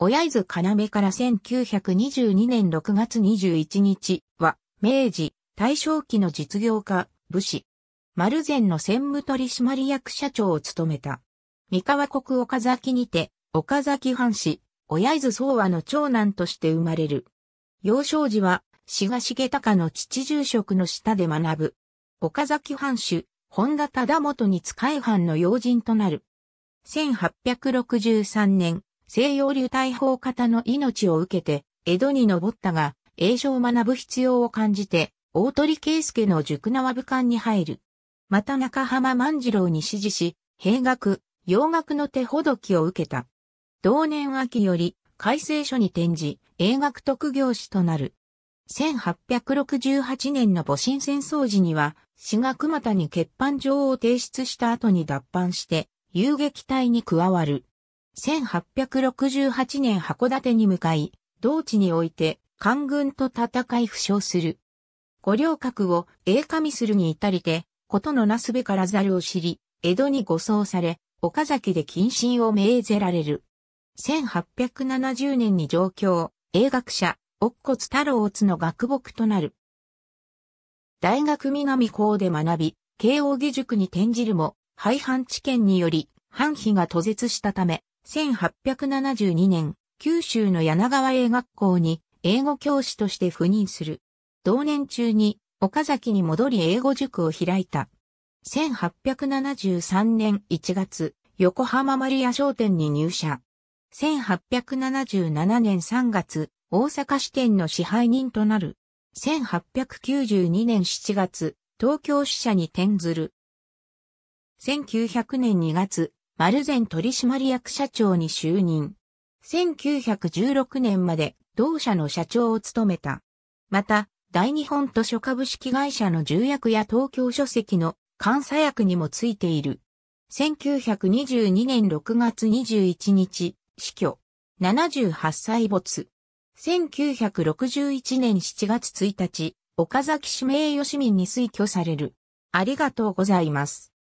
親伊豆要から1922年6月21日は、明治、大正期の実業家、武士。丸善の専務取締役社長を務めた。三河国岡崎にて、岡崎藩士、親伊豆宗和の長男として生まれる。幼少時は、志賀重隆の父住職の下で学ぶ。岡崎藩主、本田忠元に使い藩の要人となる。1863年、西洋流大砲型の命を受けて、江戸に登ったが、英書を学ぶ必要を感じて、大鳥圭介の塾縄武官に入る。また中浜万次郎に指示し、兵学、洋学の手ほどきを受けた。同年秋より、改正書に転じ、英学特業士となる。1868年の戊辰戦争時には、志賀熊田に欠板状を提出した後に脱藩して、遊撃隊に加わる。1868年函館に向かい、同地において官軍と戦い負傷する。五稜郭を栄上するに至りて、ことのなすべからざるを知り、江戸に護送され、岡崎で謹慎を命ぜられる。1870年に上京、英学者、乙骨太郎乙の学木となる。大学南校で学び、慶應義塾に転じるも、廃藩置県により、藩費が途絶したため、1872年、九州の柳川英学校に英語教師として赴任する。同年中に岡崎に戻り英語塾を開いた。1873年1月、横浜マリア商店に入社。1877年3月、大阪支店の支配人となる。1892年7月、東京支社に転ずる。1900年2月、マルゼン取締役社長に就任。1916年まで同社の社長を務めた。また、大日本図書株式会社の重役や東京書籍の監査役にもついている。1922年6月21日、死去。78歳没。1961年7月1日、岡崎市名誉市民に推挙される。ありがとうございます。